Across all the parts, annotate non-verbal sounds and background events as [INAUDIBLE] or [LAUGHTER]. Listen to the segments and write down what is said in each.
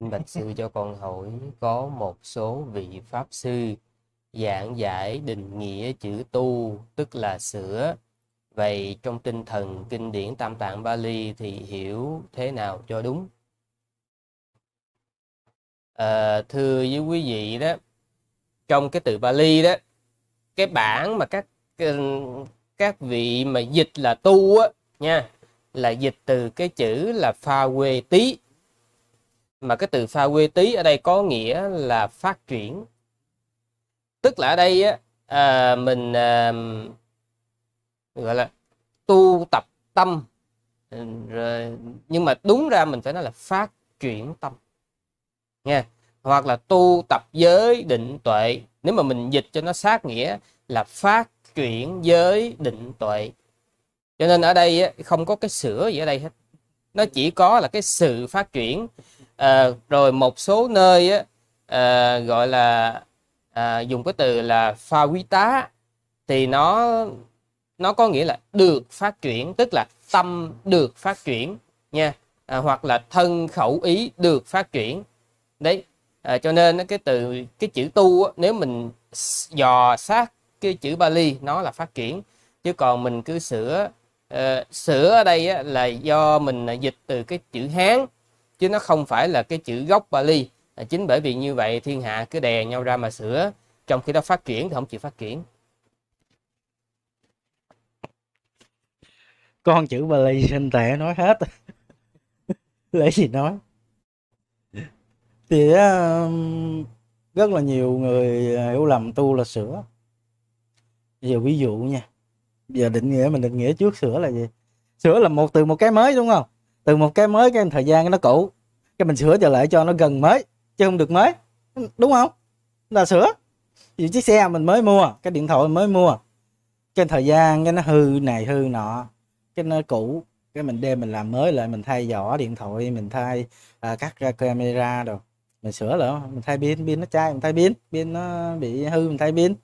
bạch sư cho con hỏi có một số vị pháp sư giảng giải định nghĩa chữ tu tức là sửa vậy trong tinh thần kinh điển tam tạng bali thì hiểu thế nào cho đúng à, thưa với quý vị đó trong cái từ bali đó cái bản mà các các vị mà dịch là tu á nha là dịch từ cái chữ là pha quê tí mà cái từ pha quê tí ở đây có nghĩa là phát triển tức là ở đây á, à, mình à, gọi là tu tập tâm rồi nhưng mà đúng ra mình phải nói là phát triển tâm nha hoặc là tu tập giới định tuệ nếu mà mình dịch cho nó sát nghĩa là phát triển giới định tuệ cho nên ở đây á không có cái sửa gì ở đây hết nó chỉ có là cái sự phát triển à, rồi một số nơi á, à, gọi là à, dùng cái từ là pha quý tá thì nó nó có nghĩa là được phát triển tức là tâm được phát triển nha à, hoặc là thân khẩu ý được phát triển đấy à, cho nên cái từ cái chữ tu á, nếu mình dò sát cái chữ Bali nó là phát triển chứ còn mình cứ sửa uh, sửa ở đây á, là do mình dịch từ cái chữ Hán chứ nó không phải là cái chữ gốc Bali à, chính bởi vì như vậy thiên hạ cứ đè nhau ra mà sửa trong khi đó phát triển thì không chịu phát triển con chữ Bali sinh tệ nói hết lấy [LAUGHS] gì nói thì um, rất là nhiều người à, hiểu lầm tu là sửa giờ ví dụ nha giờ định nghĩa mình định nghĩa trước sửa là gì sửa là một từ một cái mới đúng không từ một cái mới cái thời gian nó cũ cái mình sửa trở lại cho nó gần mới chứ không được mới đúng không là sửa dù chiếc xe mình mới mua cái điện thoại mới mua cái thời gian cái nó hư này hư nọ cái nó cũ cái mình đem mình làm mới lại mình thay vỏ điện thoại mình thay à, cắt ra camera rồi mình sửa lại mình thay pin pin nó chai mình thay pin pin nó bị hư mình thay pin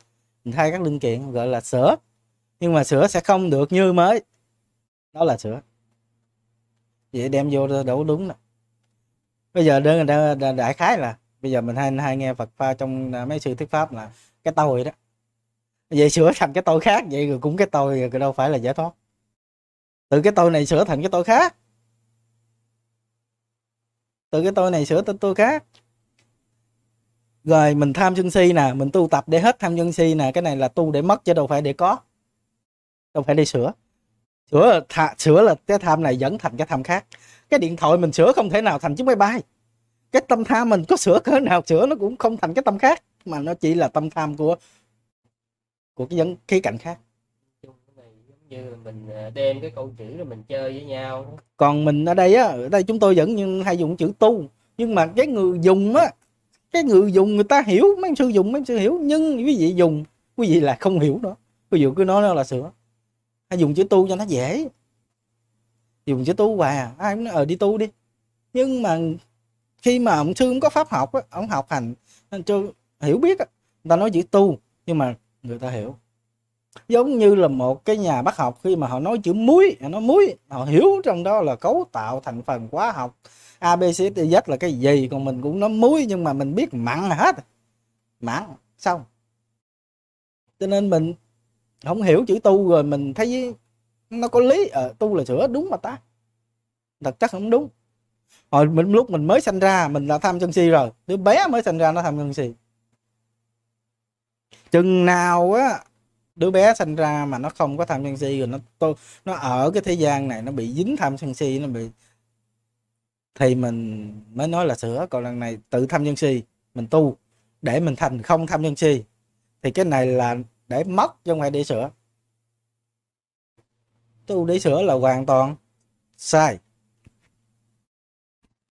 mình thay các linh kiện gọi là sửa nhưng mà sửa sẽ không được như mới đó là sửa vậy đem vô đủ đúng nè bây giờ đơn người đại khái là bây giờ mình hay hay nghe Phật pha trong à, mấy sư thuyết pháp là cái tôi đó vậy sửa thành cái tôi khác vậy rồi cũng cái tôi rồi đâu phải là giải thoát từ cái tôi này sửa thành cái tôi khác từ cái tôi này sửa tới tôi khác rồi mình tham sân si nè mình tu tập để hết tham sân si nè cái này là tu để mất chứ đâu phải để có đâu phải để sửa sửa thà, sửa là cái tham này dẫn thành cái tham khác cái điện thoại mình sửa không thể nào thành chiếc máy bay cái tâm tham mình có sửa cỡ nào sửa nó cũng không thành cái tâm khác mà nó chỉ là tâm tham của của cái dẫn khí cạnh khác như mình à, đem cái câu chữ rồi mình chơi với nhau còn mình ở đây á ở đây chúng tôi vẫn nhưng hay dùng chữ tu nhưng mà cái người dùng á cái người dùng người ta hiểu mấy sư dụng mấy sư hiểu nhưng quý vị dùng quý vị là không hiểu nữa ví dụ cứ nói nó là sửa hay dùng chữ tu cho nó dễ dùng chữ tu hoài à ai cũng nói ờ đi tu đi nhưng mà khi mà ông sư không có pháp học ông học hành cho hiểu biết người ta nói chữ tu nhưng mà người ta hiểu giống như là một cái nhà bác học khi mà họ nói chữ muối họ nói muối họ hiểu trong đó là cấu tạo thành phần hóa học a b c d z là cái gì còn mình cũng nói muối nhưng mà mình biết mặn là hết mặn xong cho nên mình không hiểu chữ tu rồi mình thấy nó có lý à, tu là sửa đúng mà ta thật chắc không đúng hồi mình lúc mình mới sanh ra mình đã tham sân si rồi đứa bé mới sanh ra nó tham sân si chừng nào á đứa bé sanh ra mà nó không có tham sân si rồi nó tu nó ở cái thế gian này nó bị dính tham sân si nó bị thì mình mới nói là sửa còn lần này tự tham sân si mình tu để mình thành không tham sân si thì cái này là để mất chứ không phải để sửa tu để sửa là hoàn toàn sai